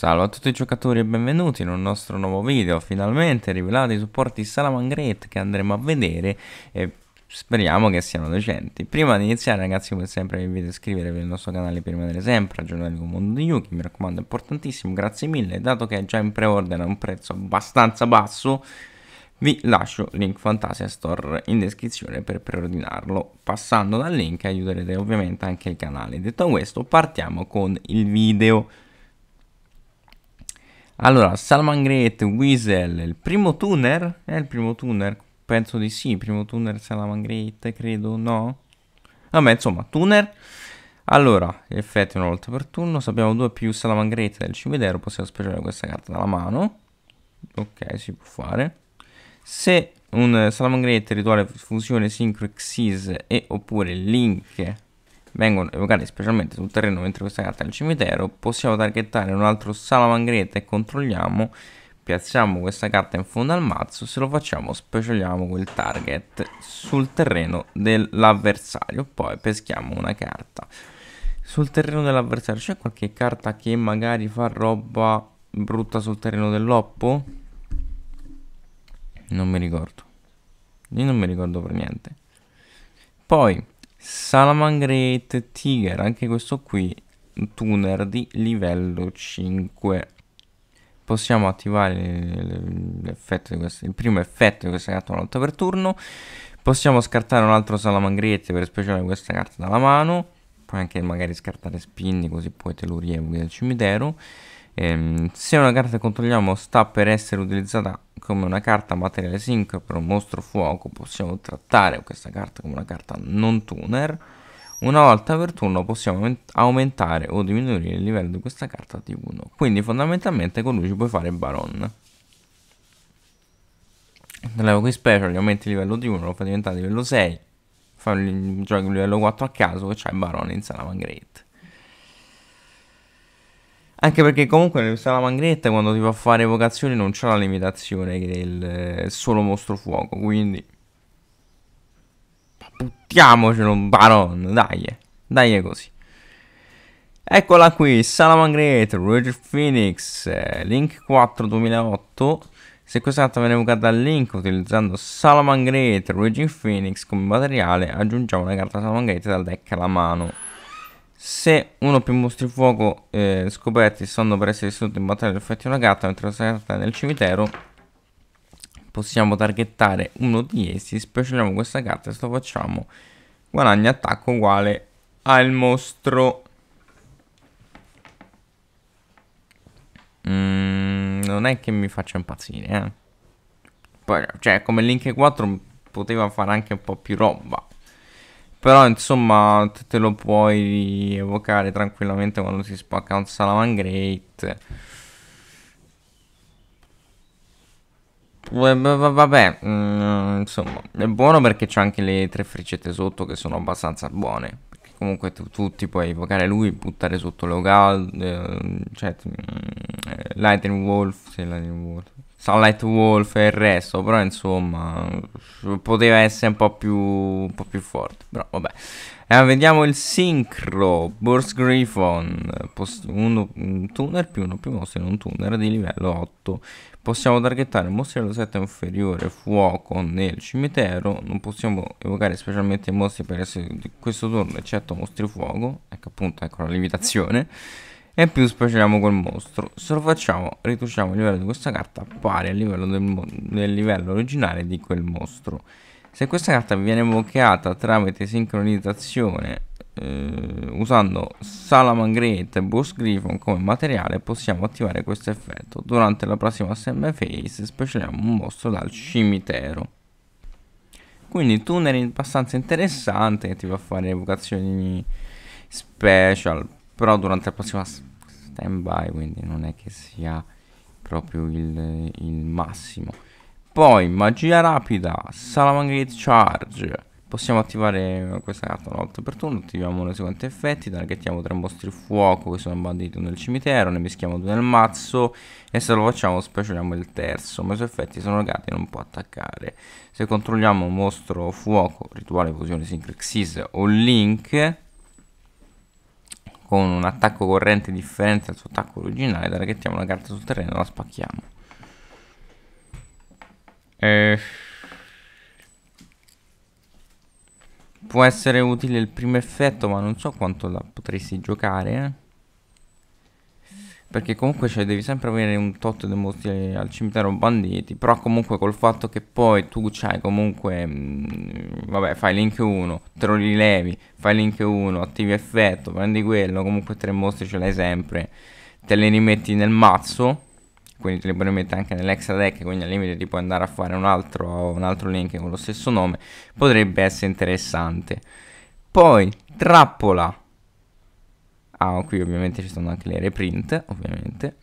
Salve a tutti i giocatori e benvenuti in un nostro nuovo video, finalmente rivelati i supporti Salamangret che andremo a vedere e speriamo che siano decenti. Prima di iniziare ragazzi come sempre vi invito a iscrivervi al nostro canale per rimanere sempre aggiornati con il mondo di Yuki, mi raccomando è importantissimo, grazie mille, dato che è già in pre-order a un prezzo abbastanza basso vi lascio il link Fantasia Store in descrizione per preordinarlo. Passando dal link aiuterete ovviamente anche il canale. Detto questo partiamo con il video. Allora, Salman Great, Weasel, il primo tuner? È il primo tuner? Penso di sì, il primo tuner Salman Great, credo, no? Vabbè, insomma, tuner. Allora, effetti una volta per turno, sappiamo 2 più Salman Great del cimitero, possiamo speciare questa carta dalla mano. Ok, si può fare. Se un Salman Great rituale fusione sincro Xyz e oppure Link vengono evocati specialmente sul terreno mentre questa carta è al cimitero, possiamo targettare un altro salamangretta e controlliamo, piazziamo questa carta in fondo al mazzo, se lo facciamo specialiamo quel target sul terreno dell'avversario, poi peschiamo una carta. Sul terreno dell'avversario c'è qualche carta che magari fa roba brutta sul terreno dell'oppo? Non mi ricordo. Io non mi ricordo per niente. Poi Salaman Tiger, anche questo qui, tuner di livello 5. Possiamo attivare questa, il primo effetto di questa carta una volta per turno. Possiamo scartare un altro salamangriette per speciare questa carta dalla mano. Puoi anche magari scartare spinni così poi te lo rievochi dal cimitero. Ehm, se una carta che controlliamo sta per essere utilizzata come una carta materiale sincro per un mostro fuoco, possiamo trattare questa carta come una carta non tuner. Una volta per turno possiamo aumentare o diminuire il livello di questa carta di 1. Quindi fondamentalmente con lui ci puoi fare Baron. Levo qui special, gli aumenti il livello di 1, lo fa diventare livello 6. Fai, giochi di livello 4 a caso e c'hai Baron in Salaman Great. Anche perché comunque nel Salamangretta quando ti fa fare evocazioni non c'è la limitazione che è il eh, solo mostro fuoco, quindi... Buttiamocelo un baron, dai, dai così. Eccola qui, Salamangretta, Roger Phoenix, eh, Link 4 2008. Se questa carta viene evocata dal Link utilizzando Salamangretta, Roger Phoenix come materiale, aggiungiamo una carta Salamangretta dal deck alla mano. Se uno o più mostri fuoco eh, scoperti stanno per essere distrutti in battaglia effetti una gatta mentre salta nel cimitero, possiamo targettare uno di essi, specialiamo questa carta e lo facciamo guadagna attacco uguale al mostro. Mm, non è che mi faccia impazzire, eh. cioè, come Link 4 poteva fare anche un po' più roba. Però insomma te lo puoi evocare tranquillamente quando si spacca un salamangrate. Vabbè, mm, insomma, è buono perché c'è anche le tre freccette sotto che sono abbastanza buone. Perché comunque tu, tu ti puoi evocare lui, buttare sotto Local, eh, cioè, mm, eh, Lightning Wolf, sì, Lightning Wolf. Sunlight Wolf e il resto, però insomma poteva essere un po' più, un po più forte, però vabbè. Eh, vediamo il sincro, Burst Griffon, Post uno, un tuner più uno più mostri, un tuner di livello 8. Possiamo targettare un mostro livello 7 inferiore, fuoco nel cimitero, non possiamo evocare specialmente mostri per essere di questo turno, eccetto mostri fuoco, ecco appunto, ecco la limitazione e più spaciamo quel mostro. Se lo facciamo, riduciamo il livello di questa carta pari al livello del, del livello originale di quel mostro. Se questa carta viene bloccata tramite sincronizzazione eh, usando Salamangreat e Boss Griffon come materiale possiamo attivare questo effetto. Durante la prossima SM Phase specialiamo un mostro dal cimitero. Quindi tunnel abbastanza interessante che ti fa fare evocazioni special, però durante la prossima stand by quindi non è che sia proprio il, il massimo poi magia rapida salamangate charge possiamo attivare questa carta una volta per turno attiviamo uno seguenti effetti targettiamo tre mostri fuoco che sono banditi nel cimitero ne mischiamo due nel mazzo e se lo facciamo specialiamo il terzo ma i suoi effetti sono legati non può attaccare se controlliamo un mostro fuoco rituale fusione syncrexis o link con un attacco corrente differente al suo attacco originale, targhettiamo una carta sul terreno e la spacchiamo. Eh. Può essere utile il primo effetto, ma non so quanto la potresti giocare. Eh perché comunque cioè, devi sempre avere un tot di mostri al cimitero banditi, però comunque col fatto che poi tu c'hai comunque, mh, mm, vabbè, fai link 1, te lo rilevi, fai link 1, attivi effetto, prendi quello, comunque tre mostri ce l'hai sempre, te li rimetti nel mazzo, quindi te li puoi rimettere anche nell'extra deck, quindi al limite ti puoi andare a fare un altro, un altro link con lo stesso nome, potrebbe essere interessante. Poi, trappola Ah, qui ovviamente ci sono anche le reprint, ovviamente.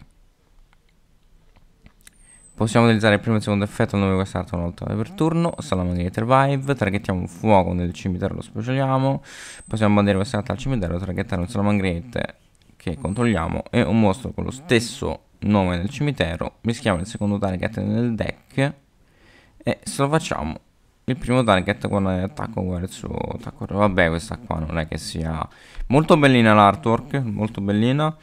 Possiamo utilizzare il primo e il secondo effetto, non quest'altro una volta per turno, Salamander Vive, traghettiamo un fuoco nel cimitero, lo specialiamo, possiamo bandire questa carta al cimitero, traghettare un Salamangrette che controlliamo e un mostro con lo stesso nome del cimitero, mischiamo il secondo target nel deck e se lo facciamo il primo target con attacco verso attacco vabbè questa qua non è che sia molto bellina l'artwork molto bellina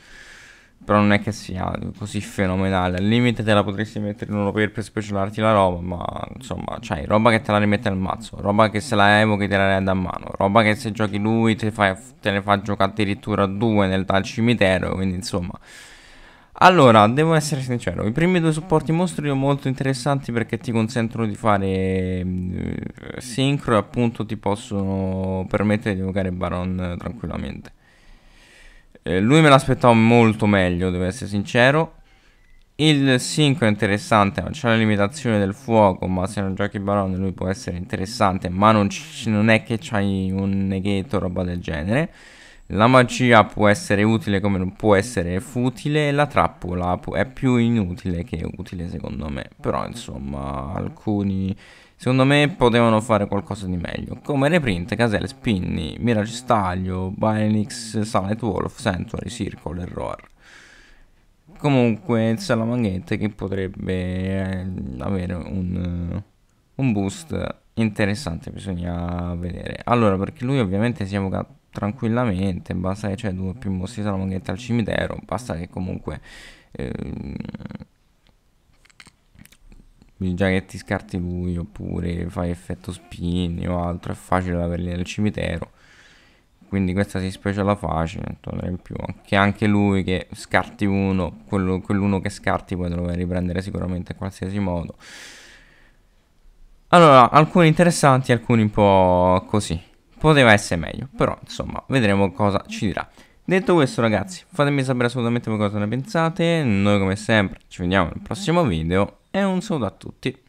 però non è che sia così fenomenale al limite te la potresti mettere in uno per per specialarti la roba ma insomma cioè, roba che te la rimette al mazzo roba che se la evochi te la rende a mano roba che se giochi lui te, fai, te ne fa giocare addirittura due nel, dal cimitero quindi insomma allora, devo essere sincero, i primi due supporti mostri sono molto interessanti perché ti consentono di fare mm, sincro e appunto ti possono permettere di evocare Baron eh, tranquillamente. Eh, lui me l'aspettavo molto meglio, devo essere sincero. Il sincro è interessante, non c'è la limitazione del fuoco, ma se non giochi Baron lui può essere interessante, ma non, non è che c'hai un neghetto o roba del genere. La magia può essere utile come non può essere futile, la trappola è più inutile che utile secondo me, però insomma alcuni secondo me potevano fare qualcosa di meglio, come reprint, caselle, spinny, mirage staglio, Binix, Silent Wolf, Sanctuary, Circle, Error. Comunque Salamanghette che potrebbe eh, avere un, un boost interessante, bisogna vedere. Allora, perché lui ovviamente si è evocato tranquillamente, basta che c'è cioè, due più mostri dalla maglietta al cimitero, basta che comunque ehm, già che ti scarti lui oppure fai effetto spin o altro, è facile averli nel cimitero. Quindi questa si speciala facile, in più. Che anche lui che scarti uno, quello, quell'uno che scarti poi te riprendere sicuramente in qualsiasi modo. Allora, alcuni interessanti, alcuni un po' così poteva essere meglio, però insomma vedremo cosa ci dirà. Detto questo ragazzi, fatemi sapere assolutamente voi cosa ne pensate, noi come sempre ci vediamo nel prossimo video e un saluto a tutti.